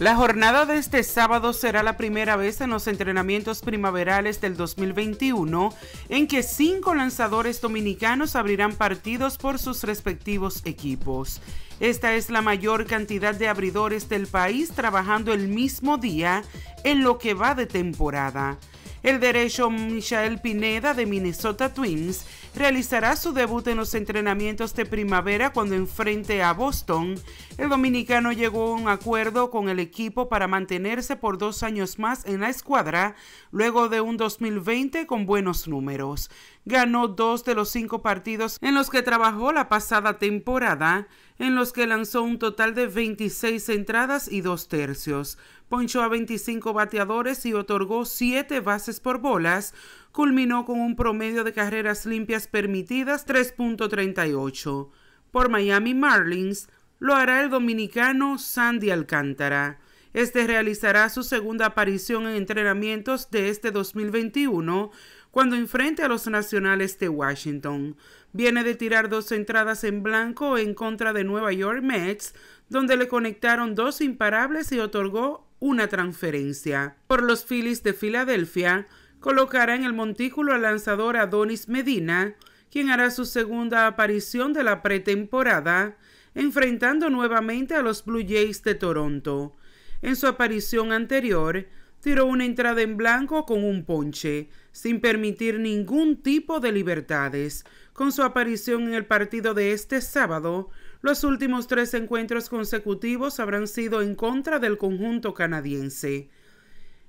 La jornada de este sábado será la primera vez en los entrenamientos primaverales del 2021 en que cinco lanzadores dominicanos abrirán partidos por sus respectivos equipos. Esta es la mayor cantidad de abridores del país trabajando el mismo día en lo que va de temporada. El derecho Michael Pineda de Minnesota Twins realizará su debut en los entrenamientos de primavera cuando enfrente a Boston. El dominicano llegó a un acuerdo con el equipo para mantenerse por dos años más en la escuadra, luego de un 2020 con buenos números ganó dos de los cinco partidos en los que trabajó la pasada temporada, en los que lanzó un total de 26 entradas y dos tercios. Ponchó a 25 bateadores y otorgó siete bases por bolas. Culminó con un promedio de carreras limpias permitidas 3.38. Por Miami Marlins, lo hará el dominicano Sandy Alcántara. Este realizará su segunda aparición en entrenamientos de este 2021, cuando enfrente a los Nacionales de Washington. Viene de tirar dos entradas en blanco en contra de Nueva York Mets, donde le conectaron dos imparables y otorgó una transferencia. Por los Phillies de Filadelfia, colocará en el montículo al lanzador Adonis Medina, quien hará su segunda aparición de la pretemporada, enfrentando nuevamente a los Blue Jays de Toronto. En su aparición anterior, tiró una entrada en blanco con un ponche, sin permitir ningún tipo de libertades. Con su aparición en el partido de este sábado, los últimos tres encuentros consecutivos habrán sido en contra del conjunto canadiense.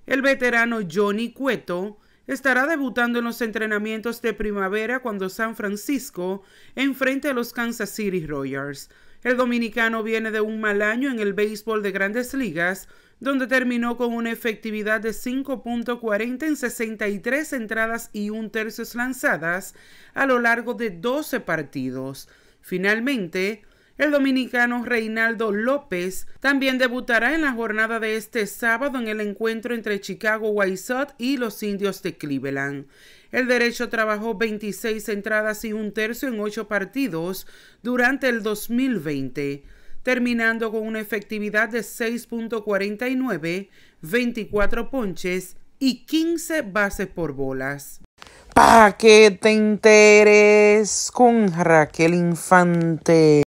El veterano Johnny Cueto estará debutando en los entrenamientos de primavera cuando San Francisco enfrente a los Kansas City Royals. El dominicano viene de un mal año en el béisbol de grandes ligas donde terminó con una efectividad de 5.40 en 63 entradas y un tercio lanzadas a lo largo de 12 partidos. Finalmente, el dominicano Reinaldo López también debutará en la jornada de este sábado en el encuentro entre Chicago White y los Indios de Cleveland. El derecho trabajó 26 entradas y un tercio en 8 partidos durante el 2020 terminando con una efectividad de 6.49, 24 ponches y 15 bases por bolas. Pa' que te intereses con Raquel Infante.